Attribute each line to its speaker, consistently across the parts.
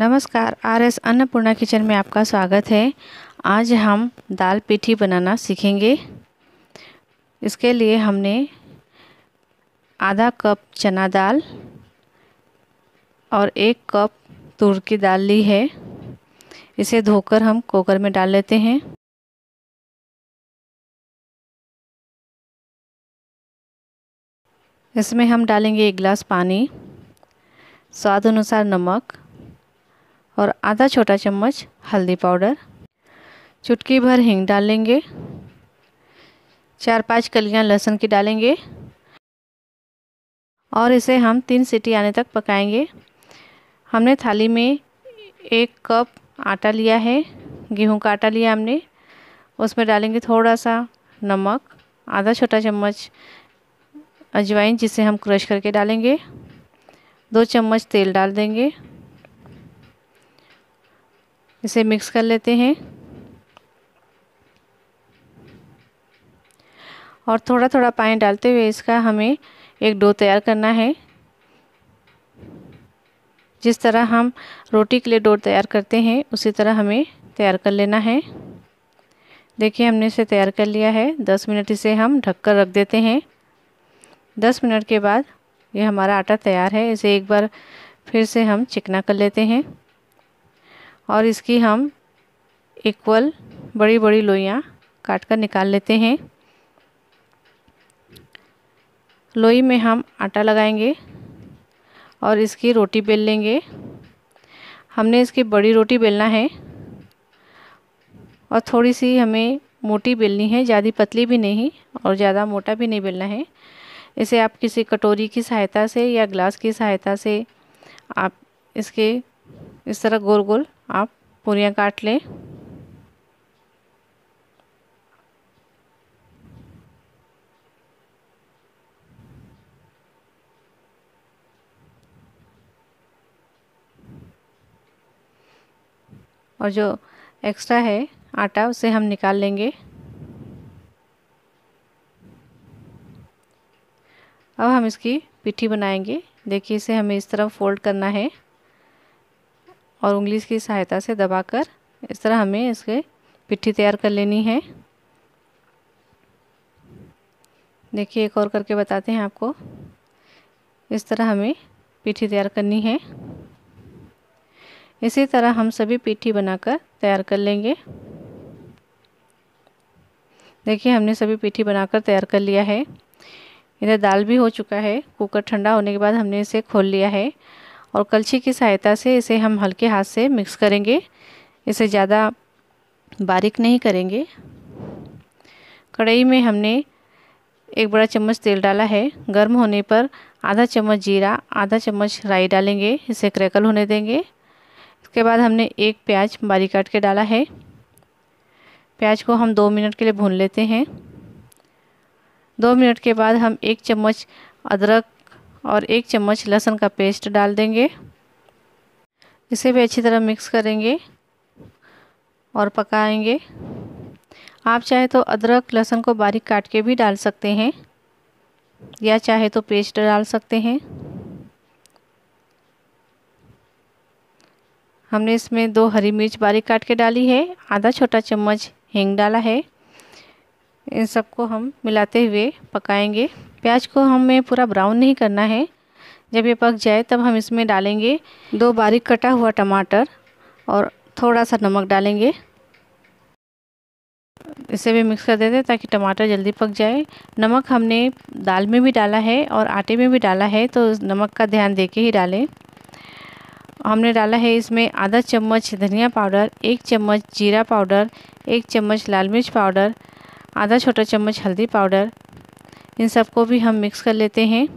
Speaker 1: नमस्कार R S Annapurna kitchen में आपका स्वागत है आज हम दाल पीठी बनाना सीखेंगे इसके लिए हमने आधा कप चना दाल और एक कप तूर की दाल ली है इसे धोकर हम कोकर में डाल लेते हैं इसमें हम डालेंगे एक गिलास पानी स्वाद अनुसार नमक और आधा छोटा चम्मच हल्दी पाउडर चुटकी भर हींग डाल लेंगे चार पांच कलियां लहसुन की डालेंगे और इसे हम तीन सीटी आने तक पकाएंगे हमने थाली में एक कप आटा लिया है गेहूं का आटा लिया हमने उसमें डालेंगे थोड़ा सा नमक आधा छोटा चम्मच अजवाइन जिसे हम क्रश करके डालेंगे दो चम्मच तेल डाल देंगे इसे मिक्स कर लेते हैं और थोड़ा थोड़ा पानी डालते हुए इसका हमें एक डो तैयार करना है जिस तरह हम रोटी के लिए डो तैयार करते हैं उसी तरह हमें तैयार कर लेना है देखिए हमने इसे तैयार कर लिया है दस मिनट इसे हम ढककर रख देते हैं दस मिनट के बाद ये हमारा आटा तैयार है इसे एक बार फिर से हम चिकना कर लेते हैं और इसकी हम इक्वल बड़ी बड़ी लोइयाँ काट कर निकाल लेते हैं लोई में हम आटा लगाएंगे और इसकी रोटी बेल लेंगे हमने इसकी बड़ी रोटी बेलना है और थोड़ी सी हमें मोटी बेलनी है ज़्यादा पतली भी नहीं और ज़्यादा मोटा भी नहीं बेलना है इसे आप किसी कटोरी की सहायता से या ग्लास की सहायता से आप इसके इस तरह गोल गोल आप पूरियाँ काट लें और जो एक्स्ट्रा है आटा उसे हम निकाल लेंगे अब हम इसकी पिट्ठी बनाएंगे देखिए इसे हमें इस तरह फोल्ड करना है और उंगली की सहायता से दबाकर इस तरह हमें इसके पिट्ठी तैयार कर लेनी है देखिए एक और करके बताते हैं आपको इस तरह हमें पिट्ठी तैयार करनी है इसी तरह हम सभी पिट्ठी बनाकर तैयार कर लेंगे देखिए हमने सभी पिट्ठी बनाकर तैयार कर लिया है इधर दाल भी हो चुका है कुकर ठंडा होने के बाद हमने इसे खोल लिया है और कलछी की सहायता से इसे हम हल्के हाथ से मिक्स करेंगे इसे ज़्यादा बारीक नहीं करेंगे कढ़ाई में हमने एक बड़ा चम्मच तेल डाला है गर्म होने पर आधा चम्मच जीरा आधा चम्मच राई डालेंगे इसे क्रैकल होने देंगे इसके बाद हमने एक प्याज बारीक काट के डाला है प्याज को हम दो मिनट के लिए भून लेते हैं दो मिनट के बाद हम एक चम्मच अदरक और एक चम्मच लहसुन का पेस्ट डाल देंगे इसे भी अच्छी तरह मिक्स करेंगे और पकाएंगे आप चाहे तो अदरक लहसुन को बारीक काट के भी डाल सकते हैं या चाहे तो पेस्ट डाल सकते हैं हमने इसमें दो हरी मिर्च बारीक काट के डाली है आधा छोटा चम्मच हींग डाला है इन सबको हम मिलाते हुए पकाएंगे प्याज को हमें पूरा ब्राउन नहीं करना है जब ये पक जाए तब हम इसमें डालेंगे दो बारीक कटा हुआ टमाटर और थोड़ा सा नमक डालेंगे इसे भी मिक्स कर देते हैं ताकि टमाटर जल्दी पक जाए नमक हमने दाल में भी डाला है और आटे में भी डाला है तो नमक का ध्यान दे के ही डालें हमने डाला है इसमें आधा चम्मच धनिया पाउडर एक चम्मच जीरा पाउडर एक चम्मच लाल मिर्च पाउडर आधा छोटा चम्मच हल्दी पाउडर इन सबको भी हम मिक्स कर लेते हैं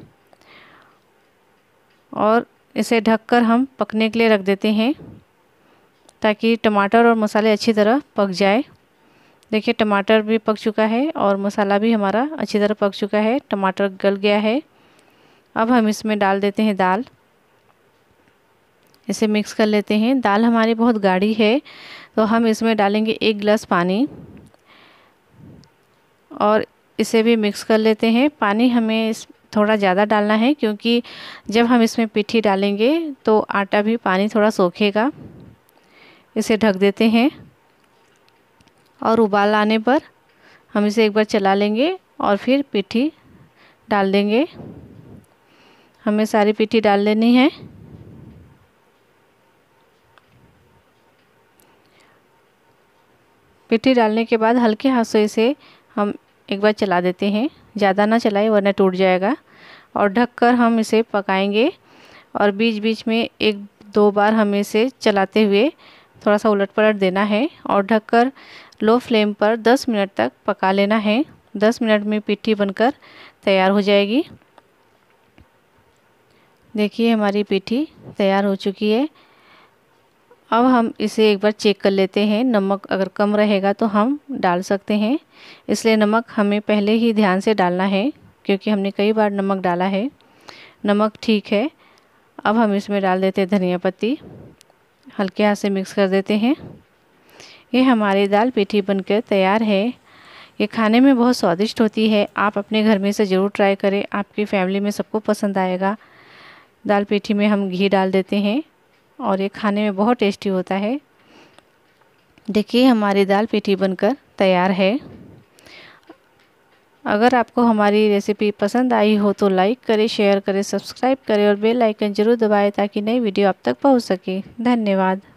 Speaker 1: और इसे ढककर हम पकने के लिए रख देते हैं ताकि टमाटर और मसाले अच्छी तरह पक जाए देखिए टमाटर भी पक चुका है और मसाला भी हमारा अच्छी तरह पक चुका है टमाटर गल गया है अब हम इसमें डाल देते हैं दाल इसे मिक्स कर लेते हैं दाल हमारी बहुत गाढ़ी है तो हम इसमें डालेंगे एक गिलास पानी और इसे भी मिक्स कर लेते हैं पानी हमें इस थोड़ा ज़्यादा डालना है क्योंकि जब हम इसमें पिट्ठी डालेंगे तो आटा भी पानी थोड़ा सोखेगा इसे ढक देते हैं और उबाल आने पर हम इसे एक बार चला लेंगे और फिर पिट्ठी डाल देंगे हमें सारी पिट्ठी डाल देनी है पिट्ठी डालने के बाद हल्के हाथ से इसे हम एक बार चला देते हैं ज़्यादा ना चलाए वरना टूट जाएगा और ढककर हम इसे पकाएंगे और बीच बीच में एक दो बार हमें इसे चलाते हुए थोड़ा सा उलट पलट देना है और ढककर लो फ्लेम पर 10 मिनट तक पका लेना है 10 मिनट में पिट्ठी बनकर तैयार हो जाएगी देखिए हमारी पिट्ठी तैयार हो चुकी है अब हम इसे एक बार चेक कर लेते हैं नमक अगर कम रहेगा तो हम डाल सकते हैं इसलिए नमक हमें पहले ही ध्यान से डालना है क्योंकि हमने कई बार नमक डाला है नमक ठीक है अब हम इसमें डाल देते हैं धनिया पत्ती हल्के हाथ से मिक्स कर देते हैं ये हमारी दाल पीठी बनकर तैयार है ये खाने में बहुत स्वादिष्ट होती है आप अपने घर में से ज़रूर ट्राई करें आपकी फैमिली में सबको पसंद आएगा दाल पीठी में हम घी डाल देते हैं और ये खाने में बहुत टेस्टी होता है देखिए हमारी दाल पीठी बनकर तैयार है अगर आपको हमारी रेसिपी पसंद आई हो तो लाइक करें शेयर करें सब्सक्राइब करें और बेल आइकन ज़रूर दबाएं ताकि नई वीडियो आप तक पहुंच सके धन्यवाद